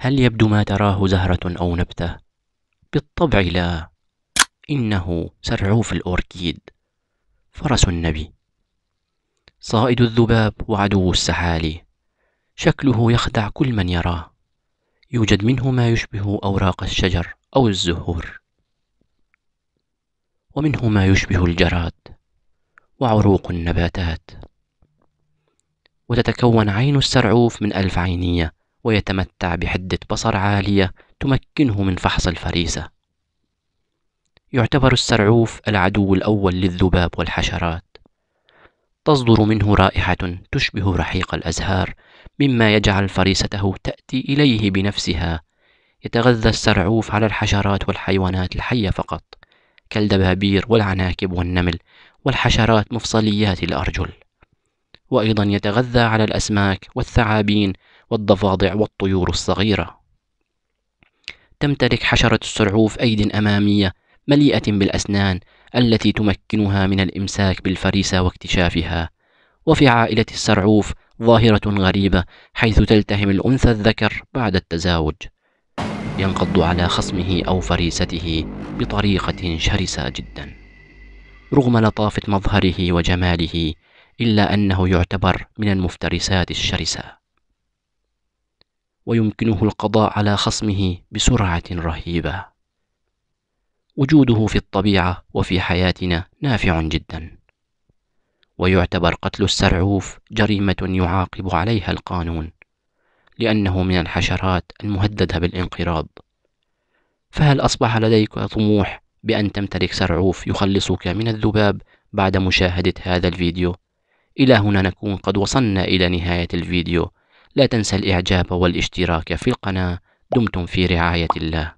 هل يبدو ما تراه زهرة أو نبتة؟ بالطبع لا إنه سرعوف الأوركيد فرس النبي صائد الذباب وعدو السحالي شكله يخدع كل من يراه يوجد منه ما يشبه أوراق الشجر أو الزهور ومنه ما يشبه الجراد وعروق النباتات وتتكون عين السرعوف من ألف عينية ويتمتع بحدة بصر عالية تمكنه من فحص الفريسة يعتبر السرعوف العدو الأول للذباب والحشرات تصدر منه رائحة تشبه رحيق الأزهار مما يجعل فريسته تأتي إليه بنفسها يتغذى السرعوف على الحشرات والحيوانات الحية فقط كالدبابير والعناكب والنمل والحشرات مفصليات الأرجل وأيضا يتغذى على الأسماك والثعابين والضفادع والطيور الصغيرة تمتلك حشرة السرعوف أيد أمامية مليئة بالأسنان التي تمكنها من الإمساك بالفريسة واكتشافها وفي عائلة السرعوف ظاهرة غريبة حيث تلتهم الأنثى الذكر بعد التزاوج ينقض على خصمه أو فريسته بطريقة شرسة جدا رغم لطافة مظهره وجماله إلا أنه يعتبر من المفترسات الشرسة ويمكنه القضاء على خصمه بسرعه رهيبه وجوده في الطبيعه وفي حياتنا نافع جدا ويعتبر قتل السرعوف جريمه يعاقب عليها القانون لانه من الحشرات المهدده بالانقراض فهل اصبح لديك طموح بان تمتلك سرعوف يخلصك من الذباب بعد مشاهده هذا الفيديو الى هنا نكون قد وصلنا الى نهايه الفيديو لا تنسى الإعجاب والاشتراك في القناة دمتم في رعاية الله